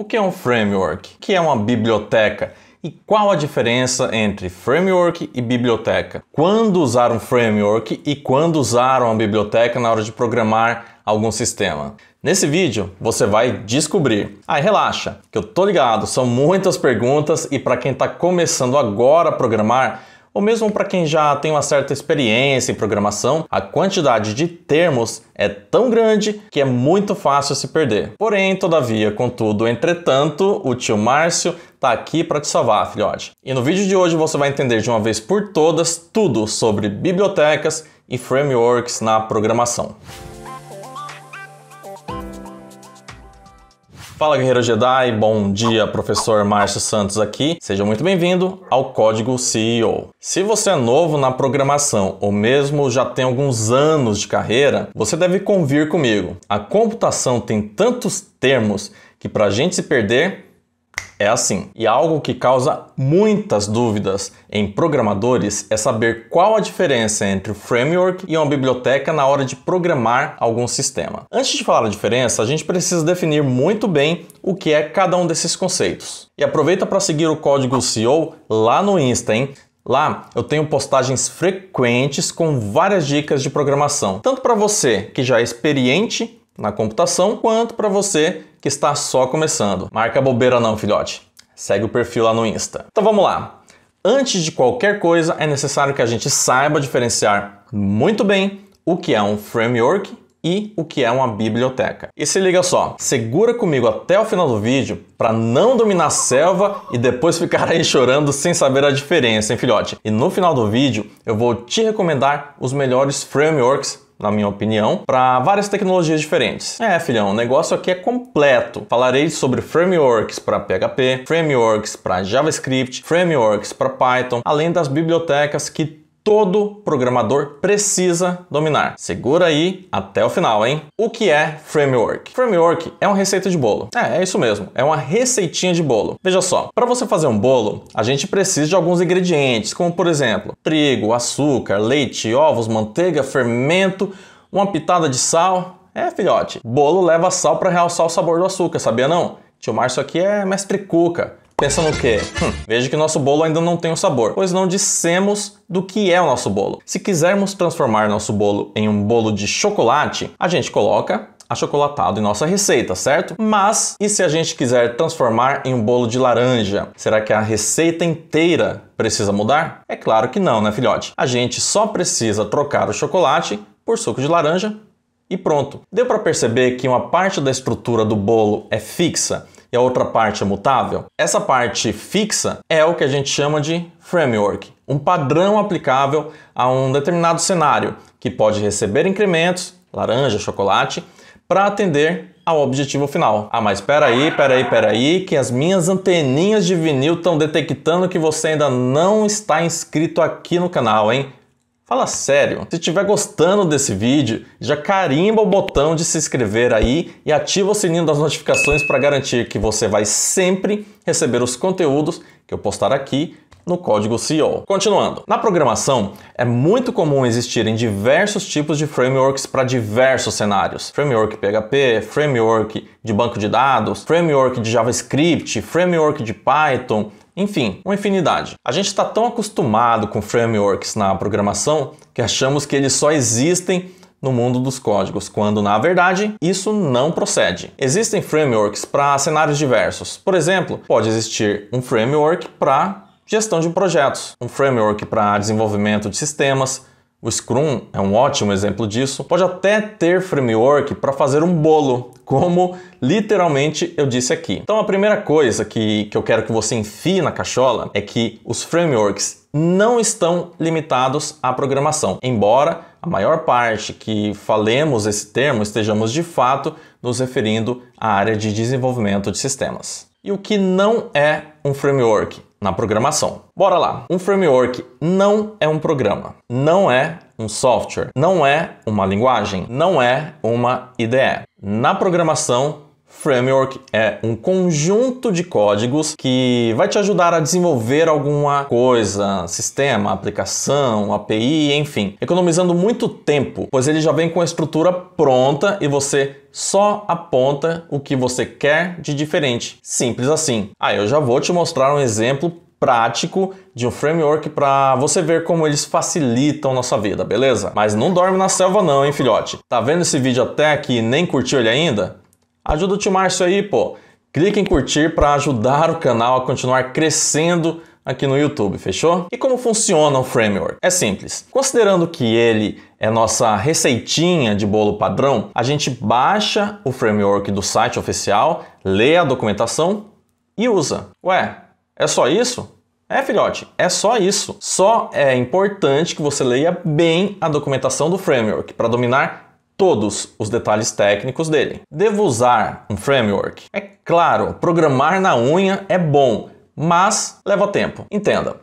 O que é um framework? O que é uma biblioteca? E qual a diferença entre framework e biblioteca? Quando usar um framework e quando usar uma biblioteca na hora de programar algum sistema? Nesse vídeo você vai descobrir. Aí ah, relaxa, que eu tô ligado, são muitas perguntas e para quem está começando agora a programar, ou mesmo para quem já tem uma certa experiência em programação, a quantidade de termos é tão grande que é muito fácil se perder. Porém, todavia, contudo, entretanto, o tio Márcio está aqui para te salvar, filhote. E no vídeo de hoje você vai entender de uma vez por todas tudo sobre bibliotecas e frameworks na programação. Fala Guerreiro Jedi, bom dia, professor Márcio Santos aqui. Seja muito bem-vindo ao Código CEO. Se você é novo na programação ou mesmo já tem alguns anos de carreira, você deve convir comigo. A computação tem tantos termos que para a gente se perder é assim. E algo que causa muitas dúvidas em programadores é saber qual a diferença entre o framework e uma biblioteca na hora de programar algum sistema. Antes de falar a diferença, a gente precisa definir muito bem o que é cada um desses conceitos. E aproveita para seguir o código CEO lá no Insta, hein? Lá eu tenho postagens frequentes com várias dicas de programação, tanto para você que já é experiente na computação, quanto para você que está só começando. Marca bobeira não, filhote. Segue o perfil lá no Insta. Então vamos lá. Antes de qualquer coisa, é necessário que a gente saiba diferenciar muito bem o que é um framework e o que é uma biblioteca. E se liga só, segura comigo até o final do vídeo para não dominar a selva e depois ficar aí chorando sem saber a diferença, hein, filhote? E no final do vídeo eu vou te recomendar os melhores frameworks na minha opinião, para várias tecnologias diferentes. É, filhão, o negócio aqui é completo. Falarei sobre frameworks para PHP, frameworks para JavaScript, frameworks para Python, além das bibliotecas que todo programador precisa dominar. Segura aí até o final, hein? O que é framework? Framework é uma receita de bolo. É, é isso mesmo, é uma receitinha de bolo. Veja só, para você fazer um bolo, a gente precisa de alguns ingredientes, como por exemplo, trigo, açúcar, leite, ovos, manteiga, fermento, uma pitada de sal. É, filhote, bolo leva sal para realçar o sabor do açúcar, sabia não? Tio Márcio aqui é mestre cuca. Pensa no quê? Hum, veja que nosso bolo ainda não tem o sabor, pois não dissemos do que é o nosso bolo. Se quisermos transformar nosso bolo em um bolo de chocolate, a gente coloca achocolatado em nossa receita, certo? Mas e se a gente quiser transformar em um bolo de laranja? Será que a receita inteira precisa mudar? É claro que não, né, filhote? A gente só precisa trocar o chocolate por suco de laranja e pronto. Deu para perceber que uma parte da estrutura do bolo é fixa e a outra parte é mutável, essa parte fixa é o que a gente chama de framework, um padrão aplicável a um determinado cenário que pode receber incrementos, laranja, chocolate, para atender ao objetivo final. Ah, mas peraí, peraí, peraí, que as minhas anteninhas de vinil estão detectando que você ainda não está inscrito aqui no canal, hein? Fala sério, se estiver gostando desse vídeo, já carimba o botão de se inscrever aí e ativa o sininho das notificações para garantir que você vai sempre receber os conteúdos que eu postar aqui no código CEO. Continuando, na programação é muito comum existirem diversos tipos de frameworks para diversos cenários: framework PHP, framework de banco de dados, framework de JavaScript, framework de Python, enfim, uma infinidade. A gente está tão acostumado com frameworks na programação que achamos que eles só existem no mundo dos códigos, quando na verdade isso não procede. Existem frameworks para cenários diversos. Por exemplo, pode existir um framework para gestão de projetos, um framework para desenvolvimento de sistemas, o Scrum é um ótimo exemplo disso. Pode até ter framework para fazer um bolo, como literalmente eu disse aqui. Então a primeira coisa que, que eu quero que você enfie na cachola é que os frameworks não estão limitados à programação, embora a maior parte que falemos esse termo estejamos de fato nos referindo à área de desenvolvimento de sistemas. E o que não é um framework? na programação. Bora lá. Um framework não é um programa, não é um software, não é uma linguagem, não é uma IDE. Na programação, Framework é um conjunto de códigos que vai te ajudar a desenvolver alguma coisa, sistema, aplicação, API, enfim, economizando muito tempo, pois ele já vem com a estrutura pronta e você só aponta o que você quer de diferente. Simples assim. Aí ah, eu já vou te mostrar um exemplo prático de um framework para você ver como eles facilitam nossa vida, beleza? Mas não dorme na selva não, hein, filhote? Tá vendo esse vídeo até aqui e nem curtiu ele ainda? Ajuda o Tio Márcio aí, pô. Clique em curtir para ajudar o canal a continuar crescendo aqui no YouTube, fechou? E como funciona o framework? É simples. Considerando que ele é nossa receitinha de bolo padrão, a gente baixa o framework do site oficial, lê a documentação e usa. Ué, é só isso? É, filhote, é só isso. Só é importante que você leia bem a documentação do framework para dominar todos os detalhes técnicos dele. Devo usar um framework? É claro, programar na unha é bom, mas leva tempo. Entenda.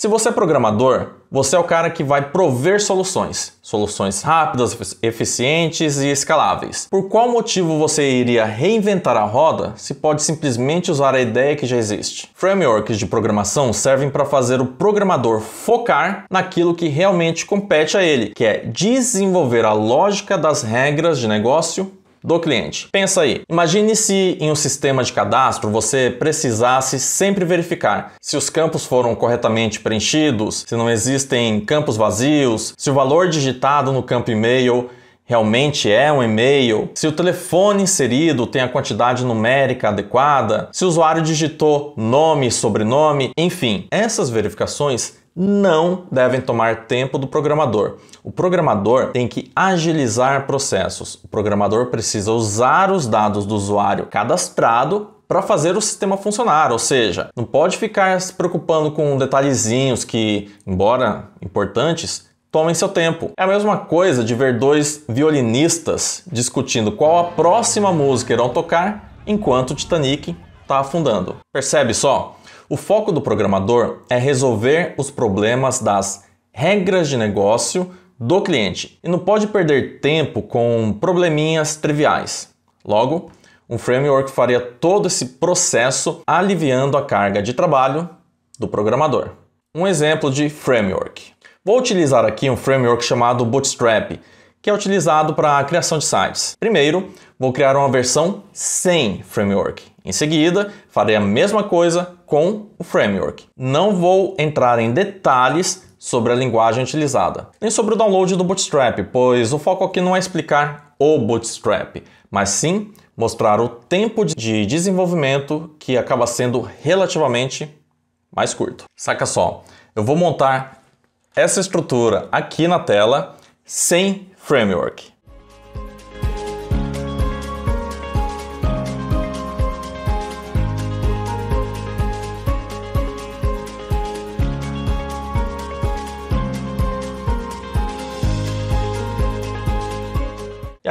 Se você é programador, você é o cara que vai prover soluções. Soluções rápidas, eficientes e escaláveis. Por qual motivo você iria reinventar a roda se pode simplesmente usar a ideia que já existe? Frameworks de programação servem para fazer o programador focar naquilo que realmente compete a ele, que é desenvolver a lógica das regras de negócio do cliente. Pensa aí, imagine se em um sistema de cadastro você precisasse sempre verificar se os campos foram corretamente preenchidos, se não existem campos vazios, se o valor digitado no campo e-mail realmente é um e-mail, se o telefone inserido tem a quantidade numérica adequada, se o usuário digitou nome e sobrenome, enfim, essas verificações não devem tomar tempo do programador. O programador tem que agilizar processos. O programador precisa usar os dados do usuário cadastrado para fazer o sistema funcionar, ou seja, não pode ficar se preocupando com detalhezinhos que, embora importantes, tomem seu tempo. É a mesma coisa de ver dois violinistas discutindo qual a próxima música irão tocar enquanto o Titanic está afundando. Percebe só? O foco do programador é resolver os problemas das regras de negócio do cliente e não pode perder tempo com probleminhas triviais. Logo, um framework faria todo esse processo aliviando a carga de trabalho do programador. Um exemplo de framework. Vou utilizar aqui um framework chamado Bootstrap, que é utilizado para a criação de sites. Primeiro, vou criar uma versão sem framework. Em seguida, farei a mesma coisa com o framework. Não vou entrar em detalhes sobre a linguagem utilizada, nem sobre o download do Bootstrap, pois o foco aqui não é explicar o Bootstrap, mas sim mostrar o tempo de desenvolvimento que acaba sendo relativamente mais curto. Saca só, eu vou montar essa estrutura aqui na tela sem framework.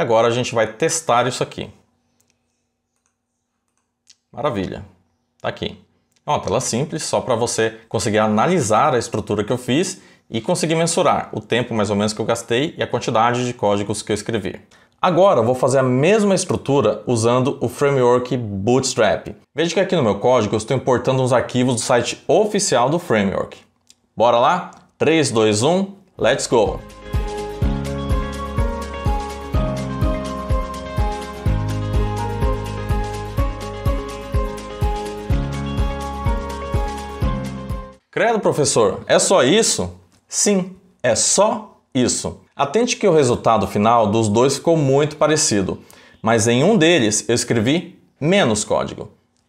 E agora a gente vai testar isso aqui. Maravilha, tá aqui. É uma tela simples, só para você conseguir analisar a estrutura que eu fiz e conseguir mensurar o tempo mais ou menos que eu gastei e a quantidade de códigos que eu escrevi. Agora eu vou fazer a mesma estrutura usando o framework Bootstrap. Veja que aqui no meu código eu estou importando uns arquivos do site oficial do framework. Bora lá? 3, 2, 1, let's go! Credo, professor, é só isso? Sim, é só isso. Atente que o resultado final dos dois ficou muito parecido, mas em um deles eu escrevi menos código.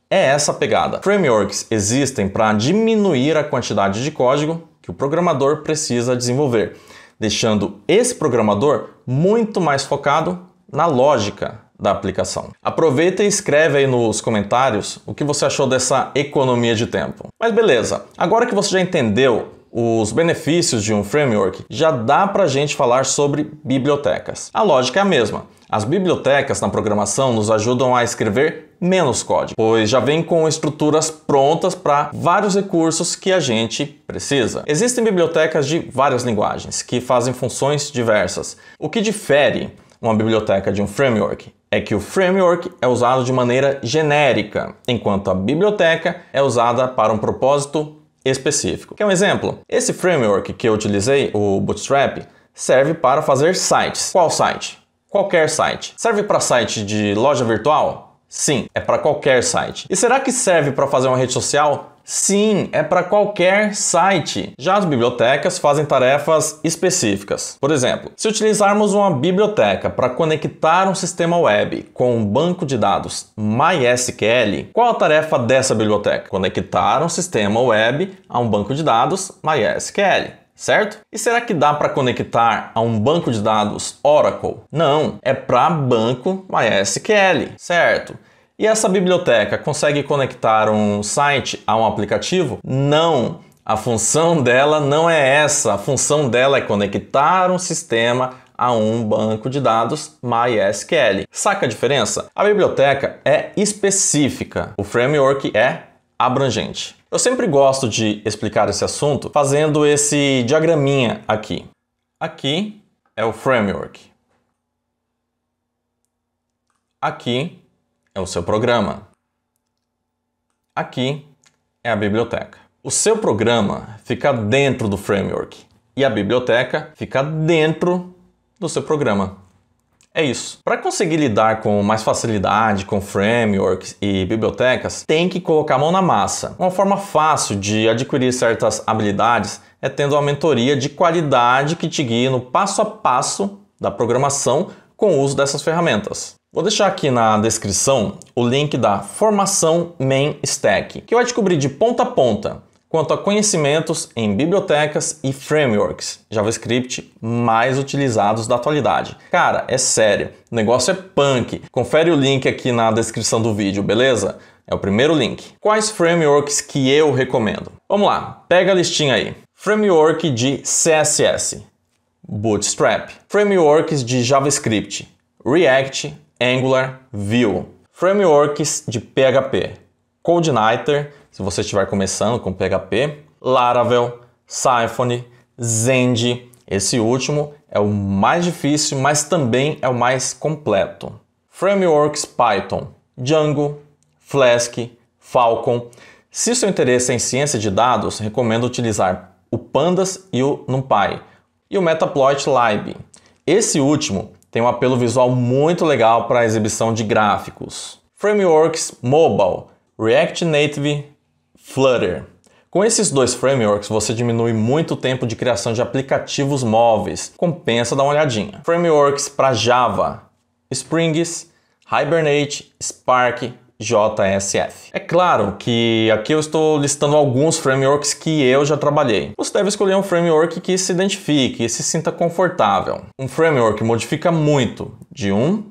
É essa a pegada. Frameworks existem para diminuir a quantidade de código que o programador precisa desenvolver, deixando esse programador muito mais focado na lógica, da aplicação. Aproveita e escreve aí nos comentários o que você achou dessa economia de tempo. Mas beleza, agora que você já entendeu os benefícios de um framework, já dá para a gente falar sobre bibliotecas. A lógica é a mesma. As bibliotecas na programação nos ajudam a escrever menos código, pois já vem com estruturas prontas para vários recursos que a gente precisa. Existem bibliotecas de várias linguagens que fazem funções diversas. O que difere uma biblioteca de um framework é que o framework é usado de maneira genérica, enquanto a biblioteca é usada para um propósito específico. Quer um exemplo? Esse framework que eu utilizei, o Bootstrap, serve para fazer sites. Qual site? Qualquer site. Serve para site de loja virtual? Sim, é para qualquer site. E será que serve para fazer uma rede social? Sim, é para qualquer site. Já as bibliotecas fazem tarefas específicas. Por exemplo, se utilizarmos uma biblioteca para conectar um sistema web com um banco de dados MySQL, qual a tarefa dessa biblioteca? Conectar um sistema web a um banco de dados MySQL certo? E será que dá para conectar a um banco de dados Oracle? Não, é para banco MySQL, certo? E essa biblioteca consegue conectar um site a um aplicativo? Não. A função dela não é essa. A função dela é conectar um sistema a um banco de dados MySQL. Saca a diferença? A biblioteca é específica, o framework é abrangente. Eu sempre gosto de explicar esse assunto fazendo esse diagraminha aqui. Aqui é o framework. Aqui é o seu programa. Aqui é a biblioteca. O seu programa fica dentro do framework e a biblioteca fica dentro do seu programa. É isso. Para conseguir lidar com mais facilidade com frameworks e bibliotecas, tem que colocar a mão na massa. Uma forma fácil de adquirir certas habilidades é tendo uma mentoria de qualidade que te guie no passo a passo da programação com o uso dessas ferramentas. Vou deixar aqui na descrição o link da formação Main Stack, que vai descobrir de ponta a ponta quanto a conhecimentos em bibliotecas e frameworks JavaScript mais utilizados da atualidade. Cara, é sério, o negócio é punk. Confere o link aqui na descrição do vídeo, beleza? É o primeiro link. Quais frameworks que eu recomendo? Vamos lá, pega a listinha aí. Framework de CSS, Bootstrap. Frameworks de JavaScript, React, Angular, Vue, frameworks de PHP, CodeNighter, se você estiver começando com PHP, Laravel, Symfony, Zend. Esse último é o mais difícil, mas também é o mais completo. Frameworks Python, Django, Flask, Falcon. Se seu interesse é em ciência de dados, recomendo utilizar o Pandas e o NumPy e o Metaploit Lib. Esse último tem um apelo visual muito legal para a exibição de gráficos. Frameworks Mobile, React Native, Flutter. Com esses dois frameworks, você diminui muito o tempo de criação de aplicativos móveis. Compensa dar uma olhadinha. Frameworks para Java, Springs, Hibernate, Spark, JSF. É claro que aqui eu estou listando alguns frameworks que eu já trabalhei. Você deve escolher um framework que se identifique e se sinta confortável. Um framework modifica muito de um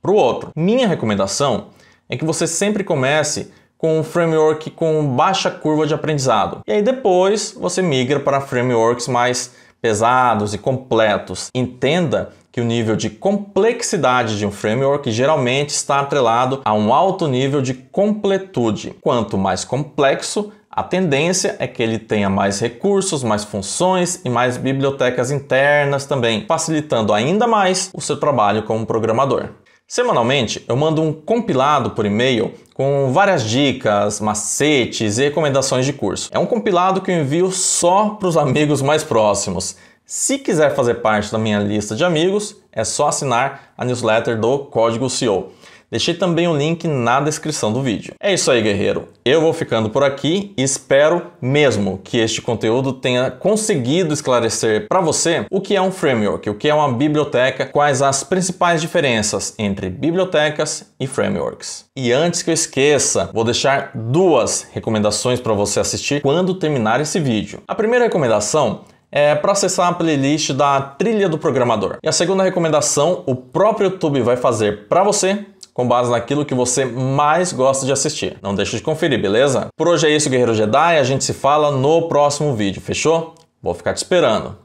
para o outro. Minha recomendação é que você sempre comece com um framework com baixa curva de aprendizado. E aí depois você migra para frameworks mais pesados e completos. Entenda que o nível de complexidade de um framework geralmente está atrelado a um alto nível de completude. Quanto mais complexo, a tendência é que ele tenha mais recursos, mais funções e mais bibliotecas internas também, facilitando ainda mais o seu trabalho como programador. Semanalmente, eu mando um compilado por e-mail com várias dicas, macetes e recomendações de curso. É um compilado que eu envio só para os amigos mais próximos. Se quiser fazer parte da minha lista de amigos, é só assinar a newsletter do Código CEO. Deixei também o link na descrição do vídeo. É isso aí, guerreiro. Eu vou ficando por aqui e espero mesmo que este conteúdo tenha conseguido esclarecer para você o que é um framework, o que é uma biblioteca, quais as principais diferenças entre bibliotecas e frameworks. E antes que eu esqueça, vou deixar duas recomendações para você assistir quando terminar esse vídeo. A primeira recomendação é processar a playlist da trilha do programador. E a segunda recomendação, o próprio YouTube vai fazer para você com base naquilo que você mais gosta de assistir. Não deixe de conferir, beleza? Por hoje é isso, Guerreiro Jedi. A gente se fala no próximo vídeo, fechou? Vou ficar te esperando.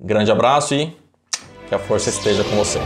Grande abraço e que a força esteja com você.